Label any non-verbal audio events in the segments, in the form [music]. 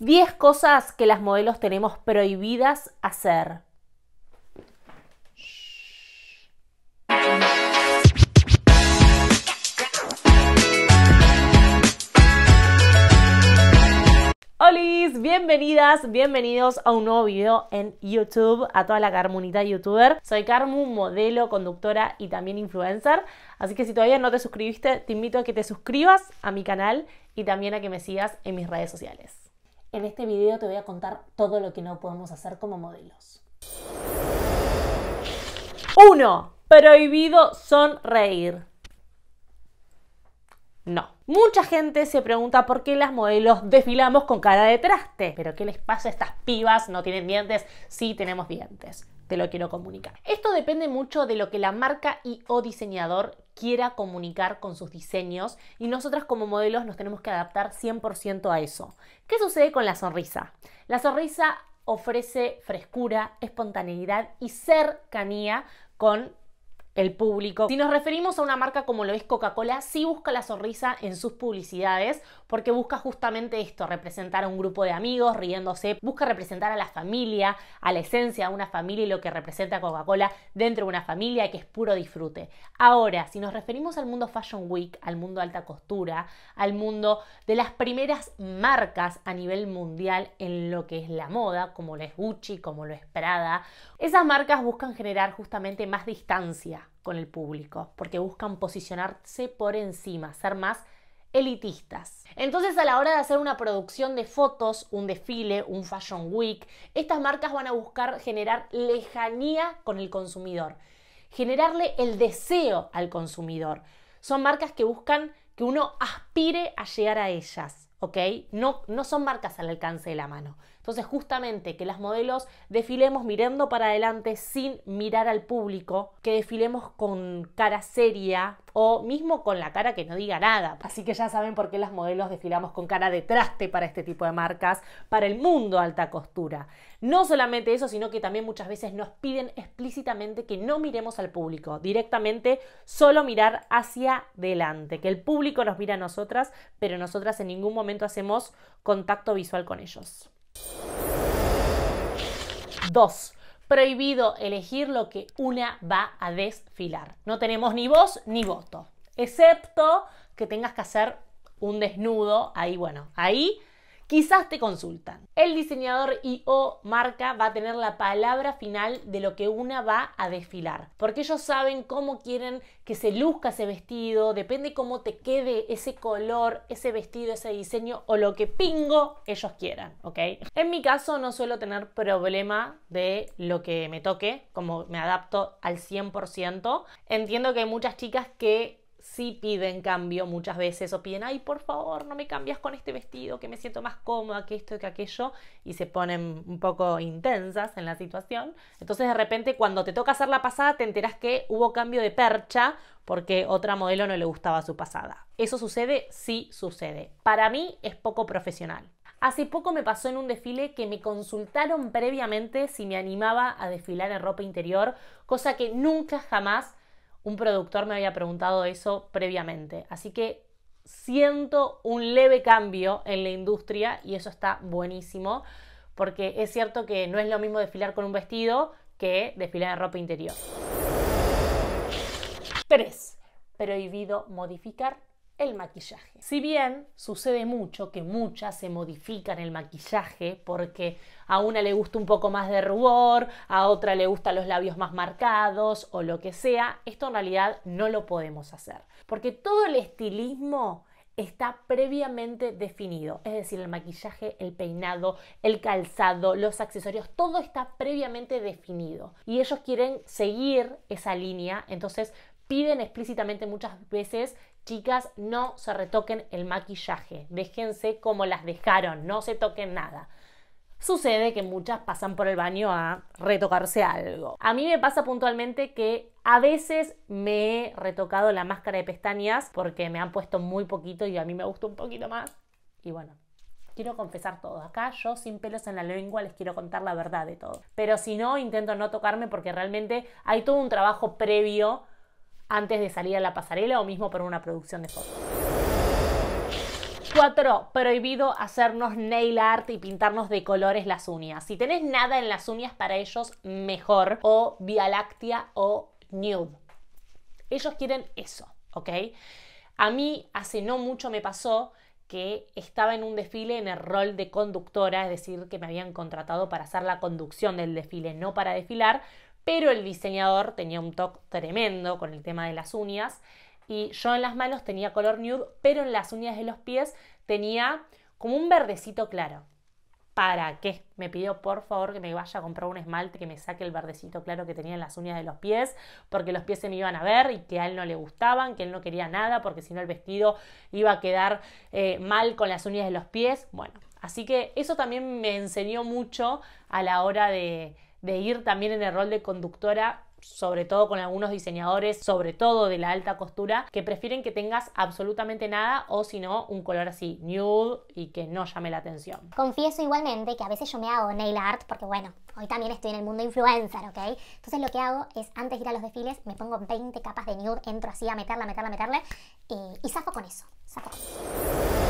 10 cosas que las modelos tenemos prohibidas hacer. Holis, bienvenidas, bienvenidos a un nuevo video en YouTube, a toda la Carmunita youtuber. Soy Carmu, modelo, conductora y también influencer. Así que si todavía no te suscribiste, te invito a que te suscribas a mi canal y también a que me sigas en mis redes sociales. En este video te voy a contar todo lo que no podemos hacer como modelos. 1. Prohibido sonreír. No. Mucha gente se pregunta por qué las modelos desfilamos con cara de traste. Pero ¿qué les pasa a estas pibas? ¿No tienen dientes? Sí, tenemos dientes. Te lo quiero comunicar. Esto depende mucho de lo que la marca y o diseñador quiera comunicar con sus diseños y nosotras como modelos nos tenemos que adaptar 100% a eso. ¿Qué sucede con la sonrisa? La sonrisa ofrece frescura, espontaneidad y cercanía con el público. Si nos referimos a una marca como lo es Coca-Cola, sí busca la sonrisa en sus publicidades porque busca justamente esto, representar a un grupo de amigos riéndose, busca representar a la familia, a la esencia de una familia y lo que representa Coca-Cola dentro de una familia que es puro disfrute. Ahora, si nos referimos al mundo Fashion Week, al mundo alta costura, al mundo de las primeras marcas a nivel mundial en lo que es la moda, como lo es Gucci, como lo es Prada, esas marcas buscan generar justamente más distancia con el público, porque buscan posicionarse por encima, ser más elitistas. Entonces a la hora de hacer una producción de fotos, un desfile, un fashion week, estas marcas van a buscar generar lejanía con el consumidor, generarle el deseo al consumidor. Son marcas que buscan que uno aspire a llegar a ellas, ¿ok? No, no son marcas al alcance de la mano. Entonces, justamente que las modelos desfilemos mirando para adelante sin mirar al público, que desfilemos con cara seria o mismo con la cara que no diga nada. Así que ya saben por qué las modelos desfilamos con cara de traste para este tipo de marcas, para el mundo alta costura. No solamente eso, sino que también muchas veces nos piden explícitamente que no miremos al público, directamente solo mirar hacia adelante, que el público nos mira a nosotras, pero nosotras en ningún momento hacemos contacto visual con ellos. 2. Prohibido elegir lo que una va a desfilar. No tenemos ni voz ni voto, excepto que tengas que hacer un desnudo. Ahí, bueno, ahí quizás te consultan. El diseñador y o marca va a tener la palabra final de lo que una va a desfilar, porque ellos saben cómo quieren que se luzca ese vestido, depende cómo te quede ese color, ese vestido, ese diseño o lo que pingo ellos quieran, ¿ok? En mi caso no suelo tener problema de lo que me toque, como me adapto al 100%. Entiendo que hay muchas chicas que sí piden cambio muchas veces o piden, ay, por favor, no me cambias con este vestido, que me siento más cómoda, que esto, que aquello, y se ponen un poco intensas en la situación. Entonces de repente cuando te toca hacer la pasada te enteras que hubo cambio de percha porque otra modelo no le gustaba su pasada. ¿Eso sucede? Sí sucede. Para mí es poco profesional. Hace poco me pasó en un desfile que me consultaron previamente si me animaba a desfilar en ropa interior, cosa que nunca jamás un productor me había preguntado eso previamente. Así que siento un leve cambio en la industria y eso está buenísimo, porque es cierto que no es lo mismo desfilar con un vestido que desfilar en ropa interior. 3. Prohibido modificar el maquillaje. Si bien sucede mucho que muchas se modifican el maquillaje porque a una le gusta un poco más de rubor, a otra le gustan los labios más marcados o lo que sea, esto en realidad no lo podemos hacer. Porque todo el estilismo está previamente definido, es decir, el maquillaje, el peinado, el calzado, los accesorios, todo está previamente definido y ellos quieren seguir esa línea, entonces piden explícitamente muchas veces Chicas, no se retoquen el maquillaje, déjense como las dejaron, no se toquen nada. Sucede que muchas pasan por el baño a retocarse algo. A mí me pasa puntualmente que a veces me he retocado la máscara de pestañas porque me han puesto muy poquito y a mí me gusta un poquito más. Y bueno, quiero confesar todo. Acá yo sin pelos en la lengua les quiero contar la verdad de todo. Pero si no, intento no tocarme porque realmente hay todo un trabajo previo antes de salir a la pasarela o mismo por una producción de fotos. Cuatro, Prohibido hacernos nail art y pintarnos de colores las uñas. Si tenés nada en las uñas para ellos, mejor. O Vía Láctea o Nude. Ellos quieren eso, ¿ok? A mí hace no mucho me pasó que estaba en un desfile en el rol de conductora, es decir, que me habían contratado para hacer la conducción del desfile, no para desfilar, pero el diseñador tenía un toque tremendo con el tema de las uñas y yo en las manos tenía color nude, pero en las uñas de los pies tenía como un verdecito claro. ¿Para qué? Me pidió por favor que me vaya a comprar un esmalte que me saque el verdecito claro que tenía en las uñas de los pies, porque los pies se me iban a ver y que a él no le gustaban, que él no quería nada, porque si no el vestido iba a quedar eh, mal con las uñas de los pies. Bueno, así que eso también me enseñó mucho a la hora de, de ir también en el rol de conductora sobre todo con algunos diseñadores, sobre todo de la alta costura, que prefieren que tengas absolutamente nada o si no un color así nude y que no llame la atención. Confieso igualmente que a veces yo me hago nail art porque bueno, hoy también estoy en el mundo influencer, ¿ok? Entonces lo que hago es antes de ir a los desfiles me pongo 20 capas de nude, entro así a meterla, meterla, meterla eh, y saco con eso, con eso.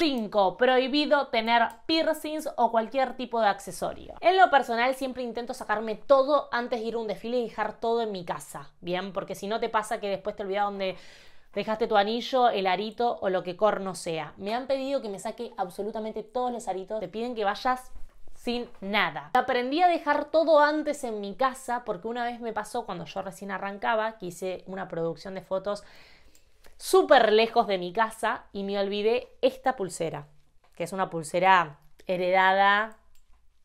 5. Prohibido tener piercings o cualquier tipo de accesorio. En lo personal siempre intento sacarme todo antes de ir a un desfile y dejar todo en mi casa. Bien, porque si no te pasa que después te olvidas donde dejaste tu anillo, el arito o lo que corno sea. Me han pedido que me saque absolutamente todos los aritos. Te piden que vayas sin nada. Aprendí a dejar todo antes en mi casa porque una vez me pasó cuando yo recién arrancaba, que hice una producción de fotos súper lejos de mi casa y me olvidé esta pulsera, que es una pulsera heredada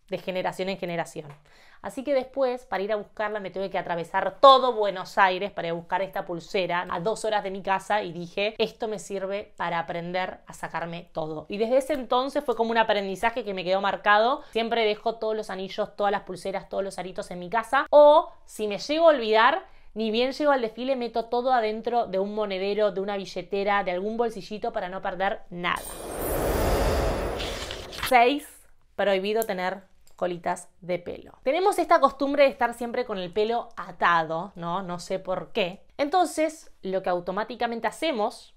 de generación en generación. Así que después, para ir a buscarla, me tuve que atravesar todo Buenos Aires para buscar esta pulsera a dos horas de mi casa y dije, esto me sirve para aprender a sacarme todo. Y desde ese entonces fue como un aprendizaje que me quedó marcado. Siempre dejo todos los anillos, todas las pulseras, todos los aritos en mi casa. O si me llego a olvidar, ni bien llego al desfile, meto todo adentro de un monedero, de una billetera, de algún bolsillito para no perder nada. 6. Prohibido tener colitas de pelo. Tenemos esta costumbre de estar siempre con el pelo atado, ¿no? No sé por qué. Entonces, lo que automáticamente hacemos,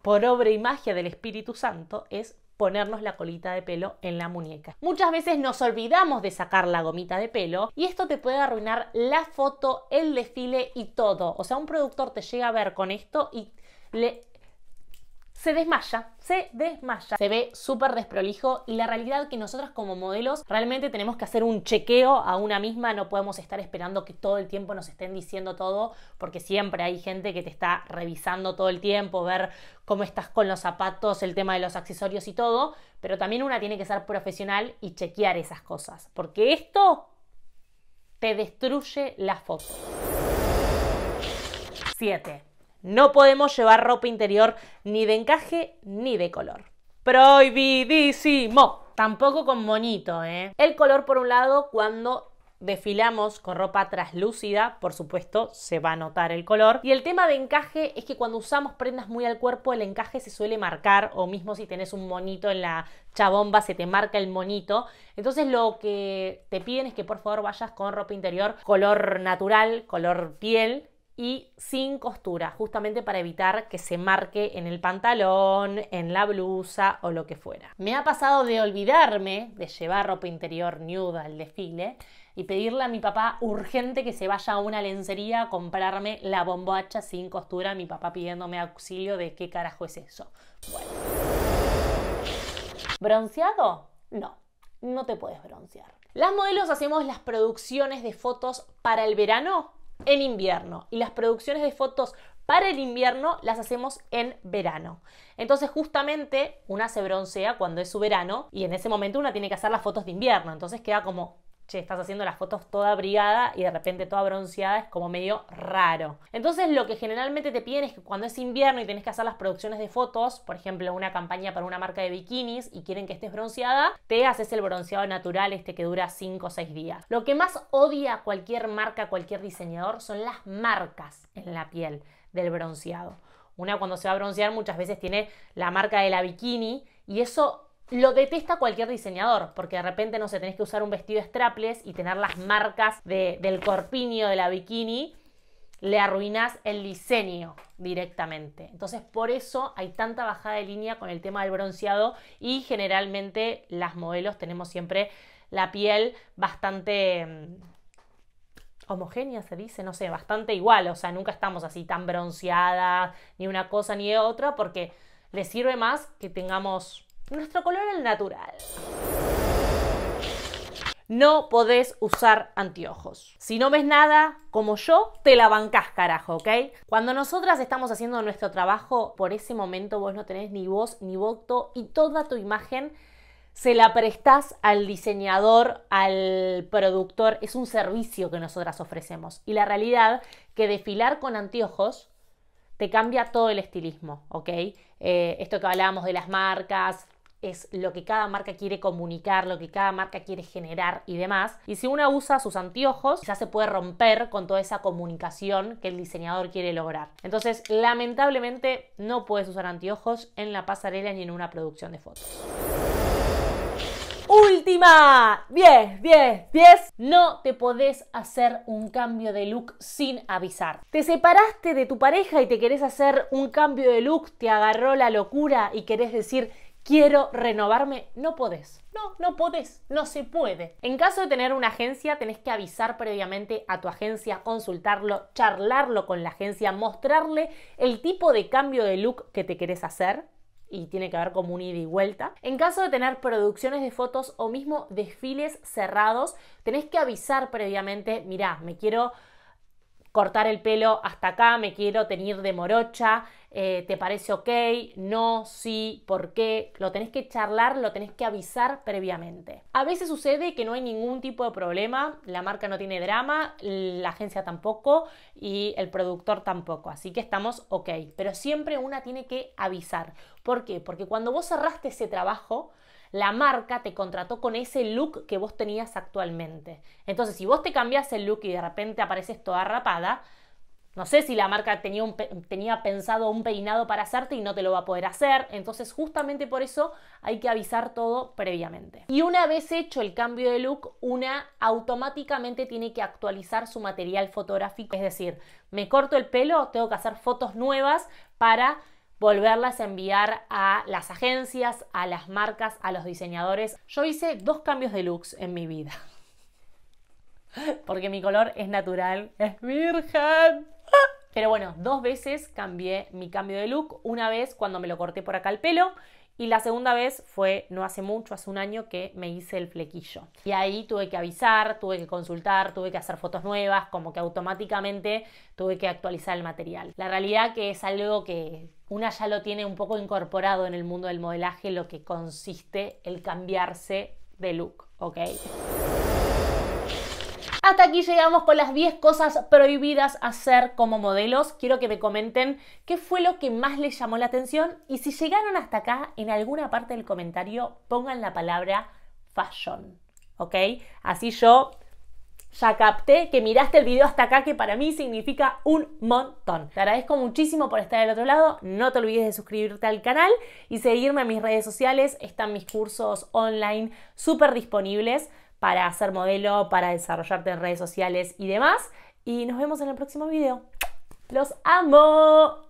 por obra y magia del Espíritu Santo, es ponernos la colita de pelo en la muñeca. Muchas veces nos olvidamos de sacar la gomita de pelo y esto te puede arruinar la foto, el desfile y todo. O sea, un productor te llega a ver con esto y le se desmaya, se desmaya. Se ve súper desprolijo y la realidad que nosotras como modelos realmente tenemos que hacer un chequeo a una misma, no podemos estar esperando que todo el tiempo nos estén diciendo todo, porque siempre hay gente que te está revisando todo el tiempo, ver cómo estás con los zapatos, el tema de los accesorios y todo, pero también una tiene que ser profesional y chequear esas cosas, porque esto te destruye la foto. 7. No podemos llevar ropa interior ni de encaje ni de color. Prohibidísimo. Tampoco con monito, ¿eh? El color, por un lado, cuando desfilamos con ropa traslúcida, por supuesto, se va a notar el color. Y el tema de encaje es que cuando usamos prendas muy al cuerpo, el encaje se suele marcar, o mismo si tenés un monito en la chabomba, se te marca el monito. Entonces lo que te piden es que por favor vayas con ropa interior color natural, color piel, y sin costura, justamente para evitar que se marque en el pantalón, en la blusa o lo que fuera. Me ha pasado de olvidarme de llevar ropa interior nuda al desfile y pedirle a mi papá urgente que se vaya a una lencería a comprarme la bombacha sin costura, mi papá pidiéndome auxilio de qué carajo es eso. Bueno. ¿Bronceado? No, no te puedes broncear. Las modelos hacemos las producciones de fotos para el verano en invierno y las producciones de fotos para el invierno las hacemos en verano. Entonces justamente una se broncea cuando es su verano y en ese momento una tiene que hacer las fotos de invierno, entonces queda como che, estás haciendo las fotos toda abrigada y de repente toda bronceada, es como medio raro. Entonces lo que generalmente te piden es que cuando es invierno y tenés que hacer las producciones de fotos, por ejemplo, una campaña para una marca de bikinis y quieren que estés bronceada, te haces el bronceado natural este que dura 5 o 6 días. Lo que más odia cualquier marca, cualquier diseñador, son las marcas en la piel del bronceado. Una cuando se va a broncear muchas veces tiene la marca de la bikini y eso lo detesta cualquier diseñador, porque de repente, no sé, tenés que usar un vestido strapless y tener las marcas de, del corpiño, de la bikini, le arruinas el diseño directamente. Entonces, por eso hay tanta bajada de línea con el tema del bronceado y generalmente las modelos tenemos siempre la piel bastante mm, homogénea, se dice, no sé, bastante igual, o sea, nunca estamos así tan bronceadas, ni una cosa ni otra, porque le sirve más que tengamos nuestro color al natural. No podés usar anteojos. Si no ves nada como yo, te la bancás, carajo, ¿ok? Cuando nosotras estamos haciendo nuestro trabajo, por ese momento vos no tenés ni voz ni voto y toda tu imagen se la prestás al diseñador, al productor, es un servicio que nosotras ofrecemos. Y la realidad que desfilar con anteojos te cambia todo el estilismo, ¿ok? Eh, esto que hablábamos de las marcas, es lo que cada marca quiere comunicar, lo que cada marca quiere generar y demás. Y si una usa sus anteojos, ya se puede romper con toda esa comunicación que el diseñador quiere lograr. Entonces, lamentablemente, no puedes usar anteojos en la pasarela ni en una producción de fotos. Última, 10, 10, 10. No te podés hacer un cambio de look sin avisar. Te separaste de tu pareja y te querés hacer un cambio de look, te agarró la locura y querés decir, quiero renovarme, no podés. No, no podés, no se puede. En caso de tener una agencia, tenés que avisar previamente a tu agencia, consultarlo, charlarlo con la agencia, mostrarle el tipo de cambio de look que te querés hacer, y tiene que haber como un ida y vuelta. En caso de tener producciones de fotos o mismo desfiles cerrados, tenés que avisar previamente, mirá, me quiero cortar el pelo hasta acá, me quiero tener de morocha, eh, ¿te parece ok? No, sí, ¿por qué? Lo tenés que charlar, lo tenés que avisar previamente. A veces sucede que no hay ningún tipo de problema, la marca no tiene drama, la agencia tampoco y el productor tampoco, así que estamos ok, pero siempre una tiene que avisar. ¿Por qué? Porque cuando vos cerraste ese trabajo, la marca te contrató con ese look que vos tenías actualmente. Entonces, si vos te cambias el look y de repente apareces toda rapada, no sé si la marca tenía, tenía, pensado un peinado para hacerte y no te lo va a poder hacer. Entonces, justamente por eso hay que avisar todo previamente. Y una vez hecho el cambio de look, una automáticamente tiene que actualizar su material fotográfico. Es decir, me corto el pelo, tengo que hacer fotos nuevas para volverlas a enviar a las agencias, a las marcas, a los diseñadores. Yo hice dos cambios de looks en mi vida. [laughs] Porque mi color es natural, es virgen. Pero bueno, dos veces cambié mi cambio de look. Una vez cuando me lo corté por acá el pelo y la segunda vez fue no hace mucho, hace un año que me hice el flequillo. Y ahí tuve que avisar, tuve que consultar, tuve que hacer fotos nuevas, como que automáticamente tuve que actualizar el material. La realidad que es algo que, una ya lo tiene un poco incorporado en el mundo del modelaje lo que consiste el cambiarse de look, ¿ok? Hasta aquí llegamos con las 10 cosas prohibidas hacer como modelos. Quiero que me comenten qué fue lo que más les llamó la atención y si llegaron hasta acá, en alguna parte del comentario pongan la palabra fashion, ¿ok? Así yo ya capté que miraste el video hasta acá, que para mí significa un montón. Te agradezco muchísimo por estar del otro lado. No te olvides de suscribirte al canal y seguirme en mis redes sociales. Están mis cursos online súper disponibles para ser modelo, para desarrollarte en redes sociales y demás. Y nos vemos en el próximo video. ¡Los amo!